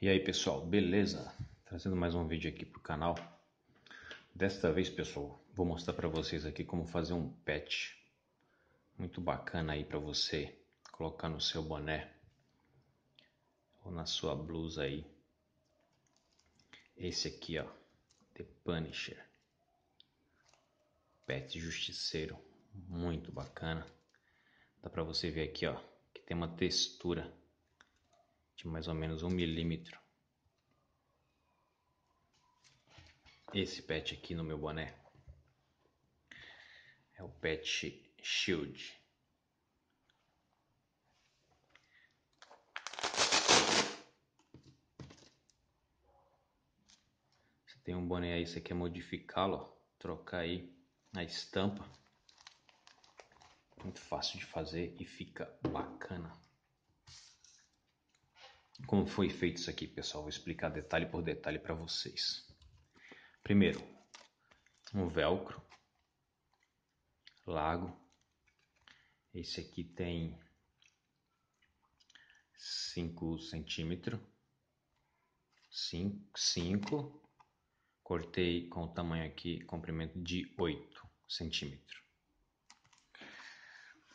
E aí pessoal, beleza? Trazendo mais um vídeo aqui pro canal. Desta vez pessoal, vou mostrar para vocês aqui como fazer um patch muito bacana aí para você colocar no seu boné ou na sua blusa aí. Esse aqui ó, The Punisher, patch justiceiro, muito bacana. Dá para você ver aqui ó, que tem uma textura de mais ou menos um milímetro. Esse patch aqui no meu boné é o patch shield. Você tem um boné aí, você quer modificá-lo, trocar aí a estampa. Muito fácil de fazer e fica bacana como foi feito isso aqui, pessoal. Vou explicar detalhe por detalhe para vocês. Primeiro, um velcro largo. Esse aqui tem 5 centímetros. 5, 5. Cortei com o tamanho aqui, comprimento de 8 centímetros.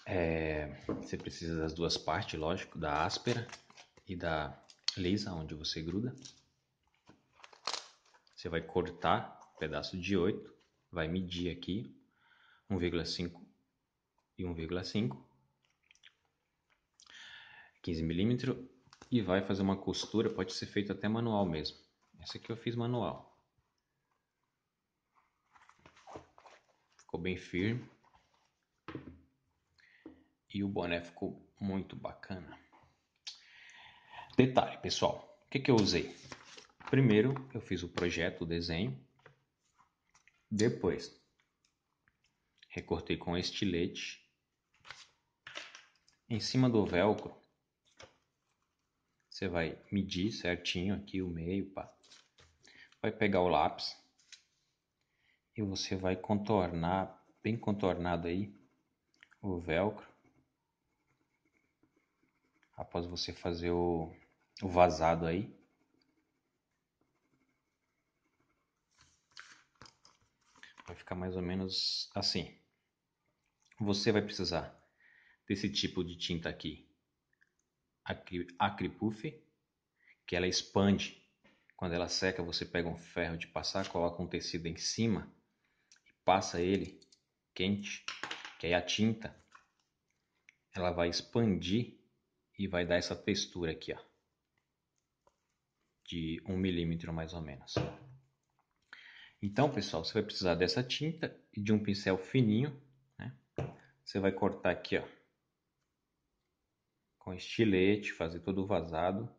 É, você precisa das duas partes, lógico, da áspera e da Lisa onde você gruda. Você vai cortar um pedaço de 8, vai medir aqui 1,5 e 1,5, 15 milímetros e vai fazer uma costura, pode ser feito até manual mesmo. Essa aqui eu fiz manual. Ficou bem firme. E o boné ficou muito bacana. Detalhe, pessoal, o que, que eu usei? Primeiro eu fiz o projeto, o desenho. Depois recortei com estilete. Em cima do velcro, você vai medir certinho aqui o meio, pá. Vai pegar o lápis e você vai contornar, bem contornado aí, o velcro. Após você fazer o vazado aí. Vai ficar mais ou menos assim. Você vai precisar desse tipo de tinta aqui. Acri, acripuff, que ela expande. Quando ela seca, você pega um ferro de passar, coloca um tecido em cima e passa ele quente, que aí a tinta ela vai expandir e vai dar essa textura aqui, ó de 1 um milímetro mais ou menos. Então, pessoal, você vai precisar dessa tinta e de um pincel fininho. Né? Você vai cortar aqui, ó, com estilete, fazer todo o vazado,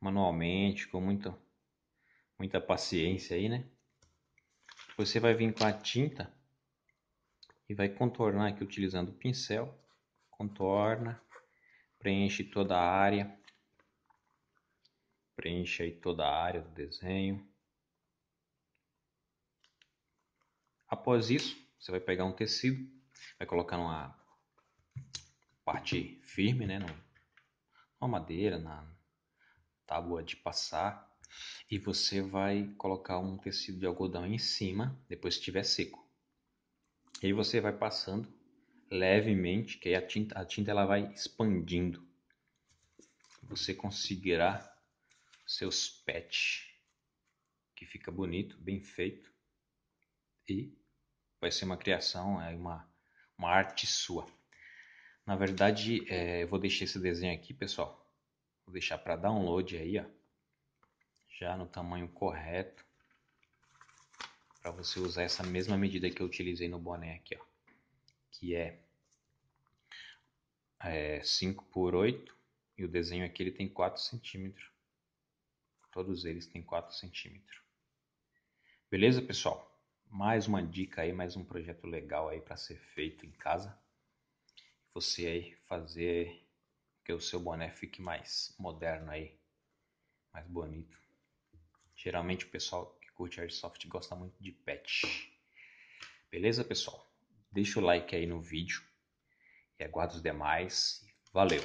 manualmente, com muita, muita paciência aí, né? Você vai vir com a tinta e vai contornar aqui utilizando o pincel, contorna, preenche toda a área preencha aí toda a área do desenho. Após isso, você vai pegar um tecido, vai colocar numa parte firme, né, numa madeira, na tábua de passar, e você vai colocar um tecido de algodão em cima, depois que estiver seco. E aí você vai passando levemente, que aí a tinta, a tinta ela vai expandindo. Você conseguirá seus patch, que fica bonito, bem feito. E vai ser uma criação, é uma, uma arte sua. Na verdade, é, eu vou deixar esse desenho aqui, pessoal. Vou deixar para download aí, ó. Já no tamanho correto. Para você usar essa mesma medida que eu utilizei no boné aqui, ó. Que é, é 5 por 8. E o desenho aqui ele tem 4 centímetros. Todos eles têm 4 cm. Beleza, pessoal? Mais uma dica aí, mais um projeto legal aí para ser feito em casa. Você aí fazer que o seu boné fique mais moderno aí, mais bonito. Geralmente o pessoal que curte airsoft gosta muito de patch. Beleza, pessoal? Deixa o like aí no vídeo e aguardo os demais. Valeu!